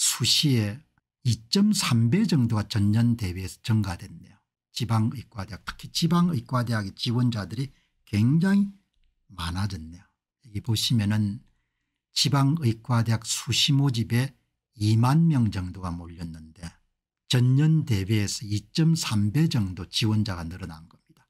수시에 2.3배 정도가 전년 대비해서 증가됐네요. 지방의과대학 특히 지방의과대학의 지원자들이 굉장히 많아졌네요. 여기 보시면 은 지방의과대학 수시 모집에 2만 명 정도가 몰렸는데 전년 대비해서 2.3배 정도 지원자가 늘어난 겁니다.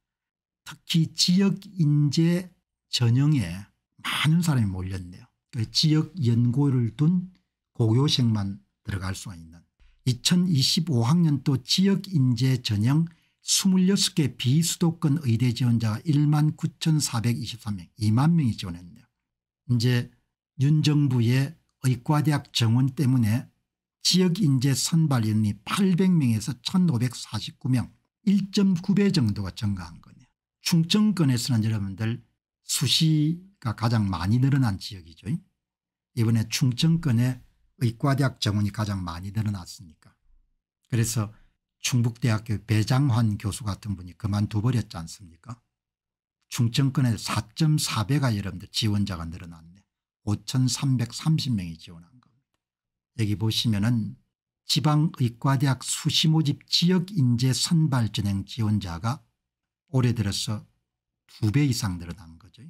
특히 지역인재 전형에 많은 사람이 몰렸네요. 그 지역 연고를 둔 고교생만 들어갈 수가 있는 2025학년도 지역인재 전형 26개 비수도권 의대 지원자가 1만 9,423명 2만 명이 지원했네요. 이제 윤 정부의 의과대학 정원 때문에 지역인재 선발 인이 800명에서 1549명 1.9배 정도가 증가한 거네요. 충청권에서는 여러분들 수시가 가장 많이 늘어난 지역이죠. 이번에 충청권에 의과대학 정원이 가장 많이 늘어났으니까. 그래서 충북대학교 배장환 교수 같은 분이 그만둬버렸지 않습니까 충청권에 4.4배가 여러분들 지원자가 늘어났네. 5330명이 지원한 겁니다. 여기 보시면 은 지방의과대학 수시모집 지역인재 선발 진행 지원자가 올해 들어서 2배 이상 늘어난 거죠.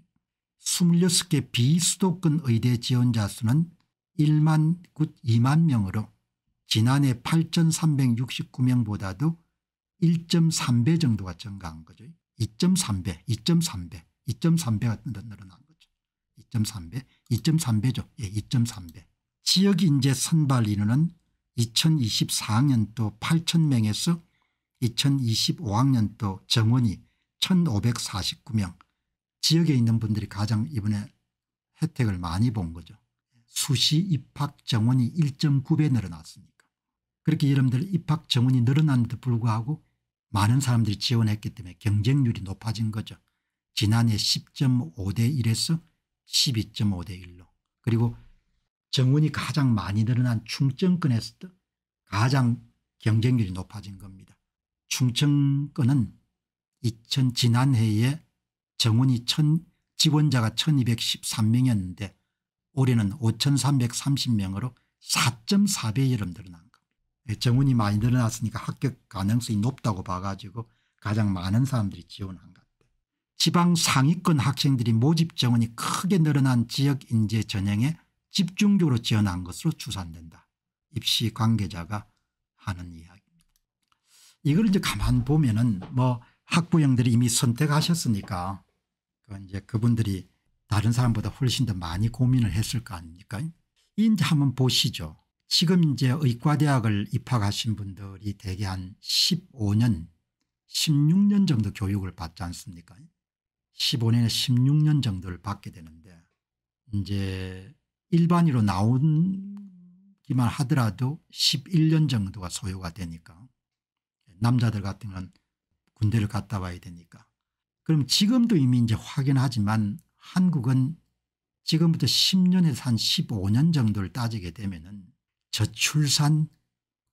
26개 비수도권 의대 지원자 수는 1만 2만 명으로 지난해 8,369명보다도 1.3배 정도가 증가한 거죠. 2.3배, 2.3배, 2.3배가 늘어난 거죠. 2.3배, 2.3배죠. 예, 2.3배. 지역 인재 선발 인원은 2024학년도 8,000명에서 2025학년도 정원이 1,549명. 지역에 있는 분들이 가장 이번에 혜택을 많이 본 거죠. 수시 입학 정원이 1.9배 늘어났으니까. 그렇게 여러분들 입학 정원이 늘어났는데 불구하고 많은 사람들이 지원했기 때문에 경쟁률이 높아진 거죠. 지난해 10.5대 1에서 12.5대 1로. 그리고 정원이 가장 많이 늘어난 충청권에서 가장 경쟁률이 높아진 겁니다. 충청권은 2000 지난해에 정원이 1000 지원자가 1213명이었는데 올해는 5330명으로 4.4배에 이름 늘어난 겁니다. 정원이 많이 늘어났으니까 합격 가능성이 높다고 봐가지고 가장 많은 사람들이 지원한 것 같아요. 지방 상위권 학생들이 모집 정원이 크게 늘어난 지역 인재 전형에 집중적으로 지원한 것으로 추산된다. 입시 관계자가 하는 이야기입니다. 이걸 이제 가만 보면은 뭐 학부형들이 이미 선택하셨으니까 그 이제 그분들이 다른 사람보다 훨씬 더 많이 고민을 했을 거 아닙니까 이제 한번 보시죠. 지금 이제 의과대학을 입학하신 분들이 대개 한 15년 16년 정도 교육을 받지 않습니까 15년에 16년 정도를 받게 되는데 이제 일반으로 나온기만 하더라도 11년 정도가 소요가 되니까 남자들 같은 건 군대를 갔다 와야 되니까 그럼 지금도 이미 이제 확인하지만 한국은 지금부터 10년에서 한 15년 정도를 따지게 되면 은 저출산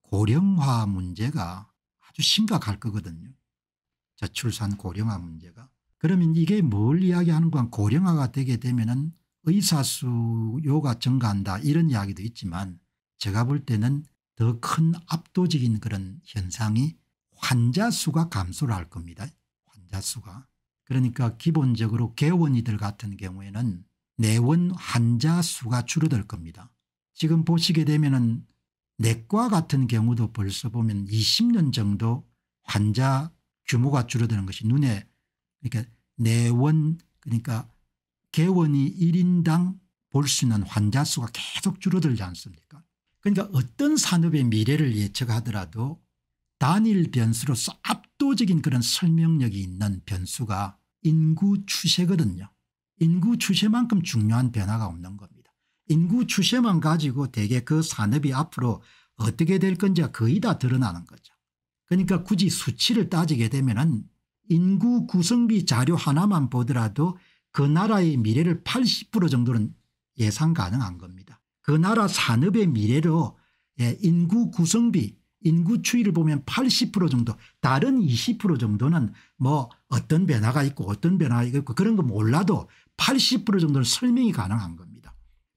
고령화 문제가 아주 심각할 거거든요. 저출산 고령화 문제가. 그러면 이게 뭘 이야기하는 건 고령화가 되게 되면 의사 수요가 증가한다 이런 이야기도 있지만 제가 볼 때는 더 큰 압도적인 그런 현상이 환자 수가 감소를 할 겁니다. 환자 수가. 그러니까 기본적으로 개원이들 같은 경우에는 내원 환자 수가 줄어들 겁니다. 지금 보시게 되면 은 내과 같은 경우도 벌써 보면 20년 정도 환자 규모가 줄어드는 것이 눈에 그러니까 내원 그러니까 개원이 1인당 볼 수 있는 환자 수가 계속 줄어들지 않습니까 그러니까 어떤 산업의 미래를 예측하더라도 단일 변수로서 압도적인 그런 설명력이 있는 변수가 인구 추세거든요. 인구 추세만큼 중요한 변화가 없는 겁니다. 인구 추세만 가지고 대개 그 산업이 앞으로 어떻게 될 건지가 거의 다 드러나는 거죠. 그러니까 굳이 수치를 따지게 되면 은 인구 구성비 자료 하나만 보더라도 그 나라의 미래를 80% 정도는 예상 가능한 겁니다. 그 나라 산업의 미래로 예, 인구 구성비 인구 추이를 보면 80% 정도 다른 20% 정도는 뭐 어떤 변화가 있고 어떤 변화가 있고 그런 거 몰라도 80% 정도는 설명이 가능한 겁니다.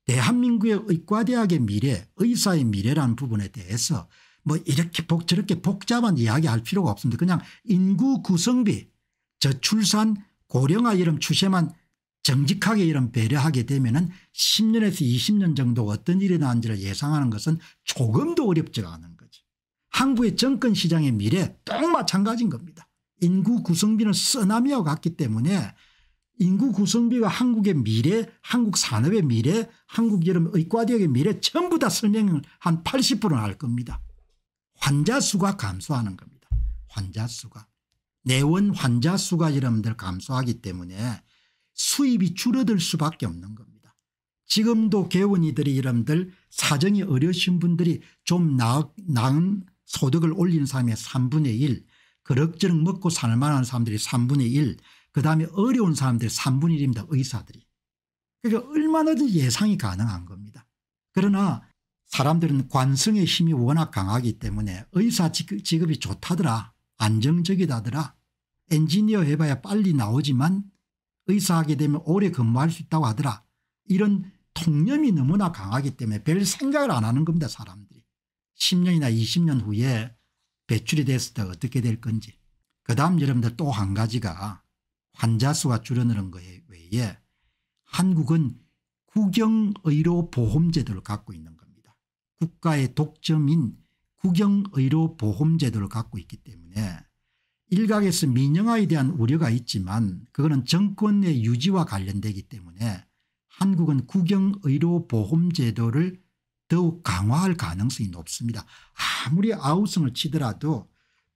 대한민국의 의과대학의 미래 의사의 미래라는 부분에 대해서 뭐 이렇게 복, 저렇게 복잡한 이야기할 필요가 없습니다. 그냥 인구 구성비 저출산 고령화 이런 추세만 정직하게 이런 배려하게 되면 은 10년에서 20년 정도 어떤 일이 나는지를 예상하는 것은 조금도 어렵지가 않은 한국의 정권 시장의 미래 똑 마찬가지인 겁니다. 인구 구성비는 쓰나미와 같기 때문에 인구 구성비가 한국의 미래 한국 산업의 미래 한국 여름 의과대학의 미래 전부 다 설명을 한 80%는 할 겁니다. 환자 수가 감소하는 겁니다. 환자 수가. 내원 환자 수가 여러분들 감소하기 때문에 수입이 줄어들 수밖에 없는 겁니다. 지금도 개원이들이 여러분들 사정이 어려우신 분들이 좀 나, 나은 소득을 올리는 사람의 3분의 1 그럭저럭 먹고 살 만한 사람들이 3분의 1, 그 다음에 어려운 사람들이 3분의 1입니다. 의사들이. 그러니까 얼마나든 예상이 가능한 겁니다. 그러나 사람들은 관성의 힘이 워낙 강하기 때문에 의사 직업이 좋다더라 안정적이다더라 엔지니어 해봐야 빨리 나오지만 의사하게 되면 오래 근무할 수 있다고 하더라 이런 통념이 너무나 강하기 때문에 별 생각을 안 하는 겁니다 사람들이. 10년이나 20년 후에 배출이 됐을 때 어떻게 될 건지 그 다음 여러분들 또 한 가지가 환자 수가 줄어드는 것에 외에 한국은 국영의료보험제도를 갖고 있는 겁니다. 국가의 독점인 국영의료보험제도를 갖고 있기 때문에 일각에서 민영화에 대한 우려가 있지만 그거는 정권의 유지와 관련되기 때문에 한국은 국영의료보험제도를 더욱 강화할 가능성이 높습니다. 아무리 아우성을 치더라도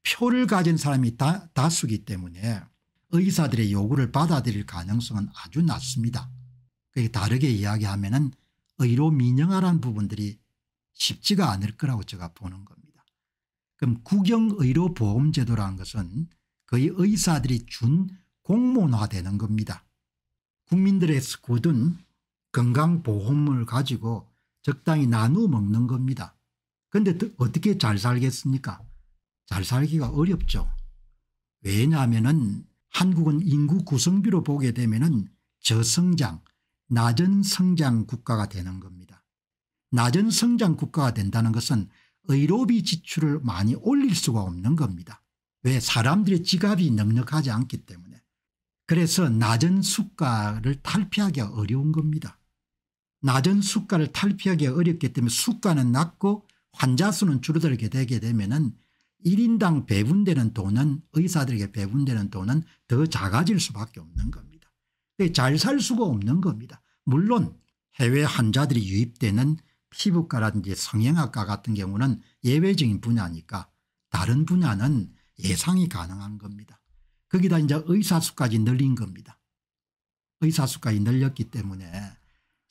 표를 가진 사람이 다, 다수기 때문에 의사들의 요구를 받아들일 가능성은 아주 낮습니다. 그게 다르게 이야기하면 은 의료 민영화라는 부분들이 쉽지가 않을 거라고 제가 보는 겁니다. 그럼 국영의료보험제도라는 것은 거의 의사들이 준 공론화되는 겁니다. 국민들의 스쿼든 건강보험을 가지고 적당히 나누어 먹는 겁니다. 그런데 어떻게 잘 살겠습니까? 잘 살기가 어렵죠. 왜냐하면 한국은 인구 구성비로 보게 되면 저성장, 낮은 성장 국가가 되는 겁니다. 낮은 성장 국가가 된다는 것은 의료비 지출을 많이 올릴 수가 없는 겁니다. 왜 사람들의 지갑이 넉넉하지 않기 때문에 그래서 낮은 수가를 탈피하기가 어려운 겁니다. 낮은 수가를 탈피하기가 어렵기 때문에 수가는 낮고 환자 수는 줄어들게 되게 되면 은 1인당 배분되는 돈은 의사들에게 배분되는 돈은 더 작아질 수밖에 없는 겁니다. 잘 살 수가 없는 겁니다. 물론 해외 환자들이 유입되는 피부과라든지 성형학과 같은 경우는 예외적인 분야니까 다른 분야는 예상이 가능한 겁니다. 거기다 이제 의사 수까지 늘린 겁니다. 의사 수까지 늘렸기 때문에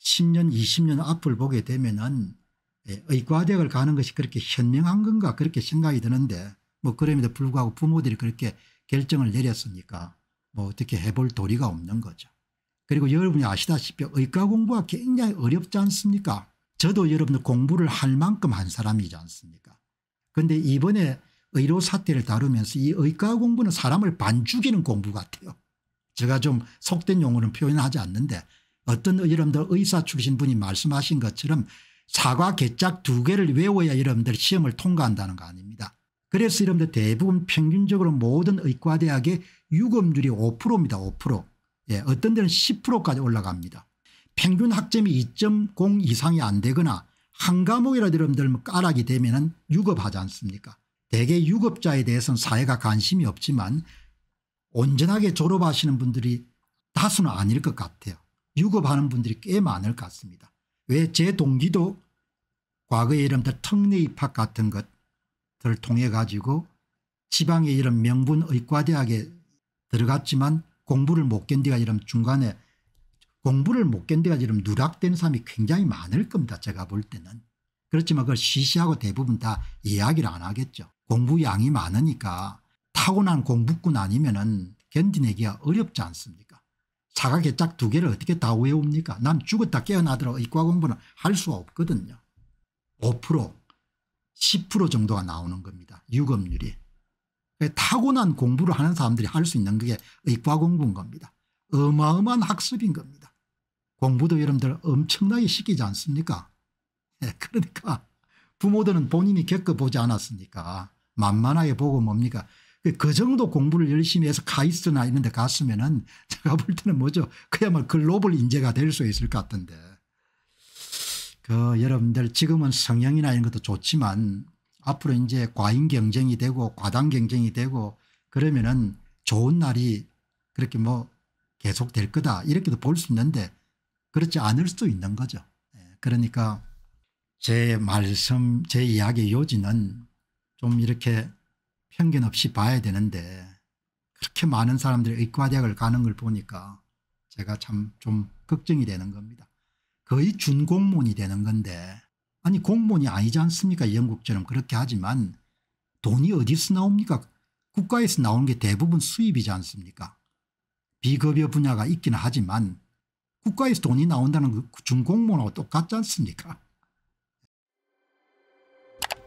10년 20년 앞을 보게 되면은 예, 의과대학을 가는 것이 그렇게 현명한 건가 그렇게 생각이 드는데 뭐 그럼에도 불구하고 부모들이 그렇게 결정을 내렸으니까 뭐 어떻게 해볼 도리가 없는 거죠. 그리고 여러분이 아시다시피 의과 공부가 굉장히 어렵지 않습니까 저도 여러분들 공부를 할 만큼 한 사람이지 않습니까 그런데 이번에 의료 사태를 다루면서 이 의과 공부는 사람을 반 죽이는 공부 같아요. 제가 좀 속된 용어는 표현하지 않는데 어떤 여러분들 의사 출신 분이 말씀하신 것처럼 사과 개짝 두 개를 외워야 여러분들 시험을 통과한다는 거 아닙니다. 그래서 여러분들 대부분 평균적으로 모든 의과대학의 유급률이 5%입니다. 5%. 예, 어떤 데는 10%까지 올라갑니다. 평균 학점이 2.0 이상이 안 되거나 한 과목이라도 여러분들 까락이 되면 은 유급하지 않습니까 대개 유급자에 대해서는 사회가 관심이 없지만 온전하게 졸업하시는 분들이 다수는 아닐 것 같아요. 유급하는 분들이 꽤 많을 것 같습니다. 왜 제 동기도 과거에 이름들 특례 입학 같은 것들을 통해 가지고 지방의 이런 명분 의과대학에 들어갔지만 공부를 못 견디가 이런 중간에 공부를 못 견디가 지금 누락된 사람이 굉장히 많을 겁니다. 제가 볼 때는. 그렇지만 그걸 시시하고 대부분 다 이야기를 안 하겠죠. 공부 양이 많으니까 타고난 공부꾼 아니면 견디내기가 어렵지 않습니까 자각의 짝두 개를 어떻게 다 외웁니까 난 죽었다 깨어나더라 이과 공부는 할수 없거든요. 5% 10% 정도가 나오는 겁니다. 유급률이. 타고난 공부를 하는 사람들이 할 수 있는 게 의과 공부인 겁니다. 어마어마한 학습인 겁니다. 공부도 여러분들 엄청나게 시키지 않습니까 네, 그러니까 부모들은 본인이 겪어보지 않았으니까 만만하게 보고 뭡니까 그 정도 공부를 열심히 해서 가이스트나 이런 데 갔으면 은 제가 볼 때는 뭐죠 그야말로 글로벌 인재가 될 수 있을 것 같은데 그 여러분들 지금은 성향이나 이런 것도 좋지만 앞으로 이제 과잉 경쟁이 되고 과당 경쟁이 되고 그러면은 좋은 날이 그렇게 뭐 계속 될 거다 이렇게도 볼 수 있는데 그렇지 않을 수도 있는 거죠. 예, 그러니까 제 말씀 제 이야기의 요지는 좀 이렇게 편견 없이 봐야 되는데 그렇게 많은 사람들이 의과대학을 가는 걸 보니까 제가 참 좀 걱정이 되는 겁니다. 거의 준공무원이 되는 건데 아니 공무원이 아니지 않습니까 영국처럼 그렇게 하지만 돈이 어디서 나옵니까 국가에서 나오는 게 대부분 수입이지 않습니까 비급여 분야가 있기는 하지만 국가에서 돈이 나온다는 그 준공무원하고 똑같지 않습니까